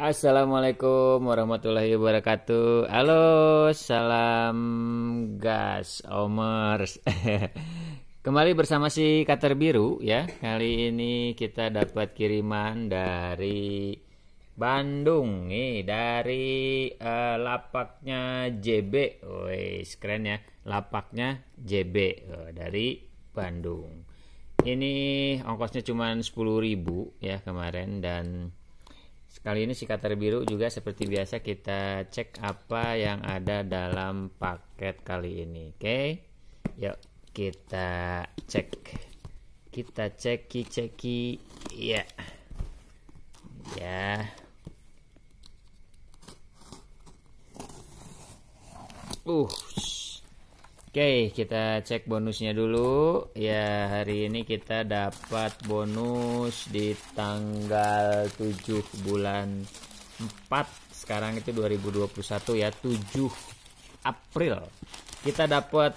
Assalamualaikum warahmatullahi wabarakatuh. Halo, salam gas omers. Kembali bersama si Kater Biru ya. Kali ini kita dapat kiriman dari Bandung nih dari uh, lapaknya JB. Wes, keren ya. Lapaknya JB uh, eh, dari Bandung. Ini ongkosnya cuma 10.000 ya kemarin dan sekali ini si cutter biru juga seperti biasa kita cek apa yang ada dalam paket kali ini. Oke. Okay? Yuk kita cek. Kita ceki-ceki. Ya. Ya. Uh, Oke, kita cek bonusnya dulu. Ya, hari ini kita dapat bonus di tanggal 7 bulan 4. Sekarang itu 2021 ya, 7 April. Kita dapat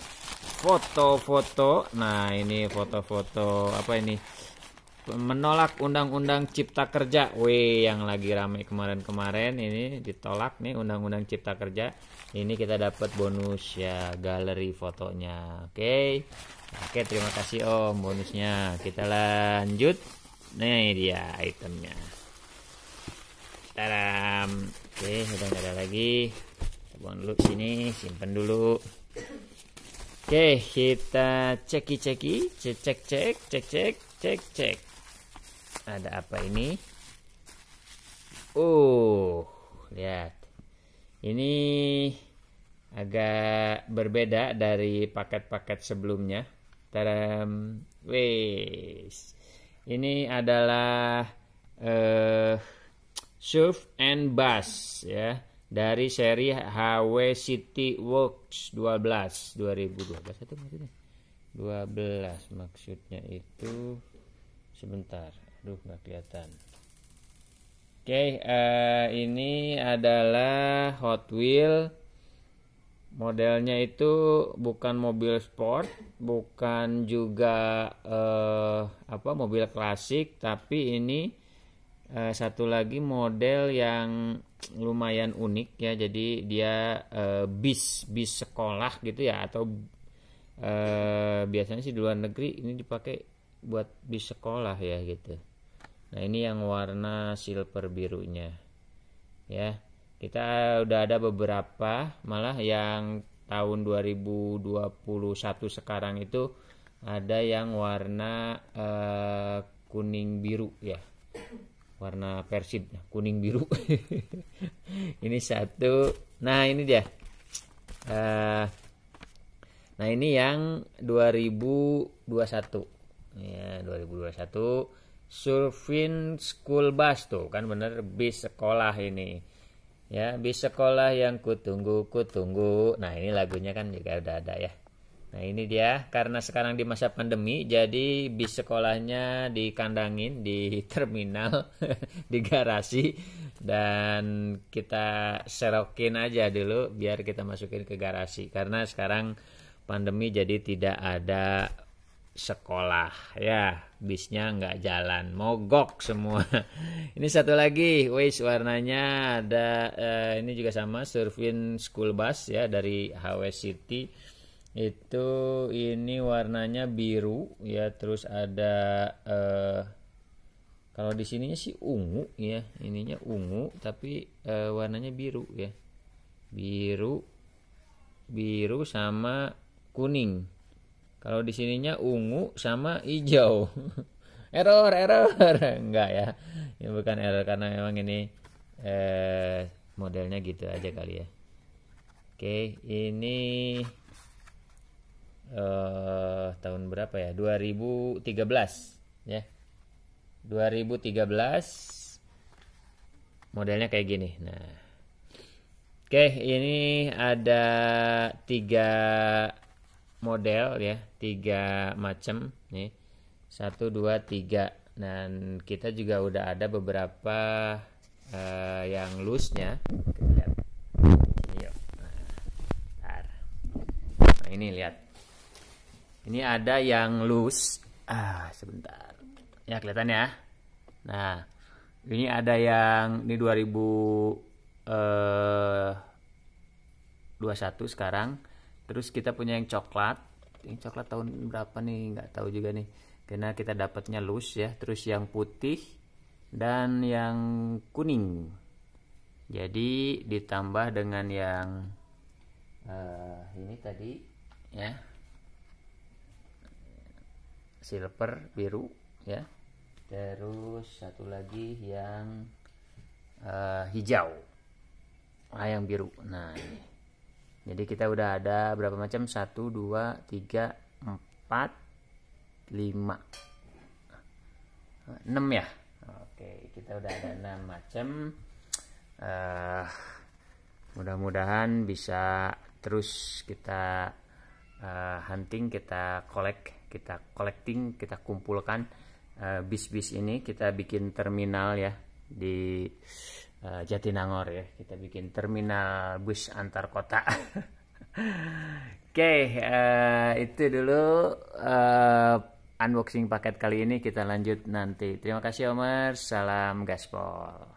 foto-foto. Nah, ini foto-foto apa ini? menolak undang-undang cipta kerja. Wih, yang lagi ramai kemarin-kemarin ini ditolak nih undang-undang cipta kerja. Ini kita dapat bonus ya galeri fotonya. Oke. Okay. Oke, okay, terima kasih Om bonusnya. Kita lanjut. Nah, nih dia itemnya. Taram, Oke, okay, udah gak ada lagi. buang dulu sini, simpen dulu. Oke, okay, kita ceki-ceki, cek-cek, cek-cek, cek-cek ada apa ini uh lihat ini agak berbeda dari paket-paket sebelumnya Tadam. Wes. Ini adalah eh uh, Surf and bus ya dari seri HW City Works 12 2012 itu maksudnya. 12 maksudnya itu sebentar aduh nggak kelihatan. Oke, okay, uh, eh, ini adalah Hot Wheel. Modelnya itu bukan mobil sport, bukan juga uh, apa mobil klasik, tapi ini uh, satu lagi model yang lumayan unik ya. Jadi dia uh, bis bis sekolah gitu ya atau uh, biasanya sih di luar negeri ini dipakai buat bis sekolah ya gitu. Nah, ini yang warna silver birunya. Ya. Kita udah ada beberapa, malah yang tahun 2021 sekarang itu ada yang warna eh, kuning biru ya. Warna persib nah, kuning biru. ini satu. Nah, ini dia. Eh, nah, ini yang 2021. Ya, 2021 Surfin School Bus tuh kan bener bis sekolah ini. Ya, bis sekolah yang kutunggu kutunggu. Nah, ini lagunya kan juga udah ada ya. Nah ini dia karena sekarang di masa pandemi jadi bis sekolahnya dikandangin di terminal di garasi dan kita serokin aja dulu biar kita masukin ke garasi karena sekarang pandemi jadi tidak ada sekolah ya bisnya nggak jalan mogok semua ini satu lagi waste warnanya ada eh, ini juga sama surfin school bus ya dari HW City itu ini warnanya biru ya terus ada eh, kalau di sininya sih ungu ya ininya ungu tapi eh, warnanya biru ya biru biru sama kuning kalau di sininya ungu sama hijau. error, error. Enggak ya. Ini ya, bukan error karena memang ini eh modelnya gitu aja kali ya. Oke, ini eh tahun berapa ya? 2013 ya. 2013 modelnya kayak gini. Nah, Oke, ini ada tiga model ya tiga macam nih satu dua tiga dan kita juga udah ada beberapa uh, yang loose-nya ini nah, ini lihat ini ada yang loose ah sebentar ya kelihatan ya nah ini ada yang ini 2000 eh, 21 sekarang terus kita punya yang coklat yang coklat tahun berapa nih nggak tahu juga nih karena kita dapatnya loose ya terus yang putih dan yang kuning jadi ditambah dengan yang uh, ini tadi ya silver biru ya terus satu lagi yang uh, hijau ah yang biru nah jadi kita udah ada berapa macam 1 2 3 4 5 6 ya oke kita udah ada 6 macam uh, mudah-mudahan bisa terus kita uh, hunting kita collect kita collecting kita kumpulkan eh, bis-bis uh, ini kita bikin terminal ya di Eh, Jatinangor ya kita bikin terminal bus antar kota Oke, uh, itu dulu uh, unboxing paket kali ini. Kita lanjut nanti. Terima kasih, Omer. Salam gaspol.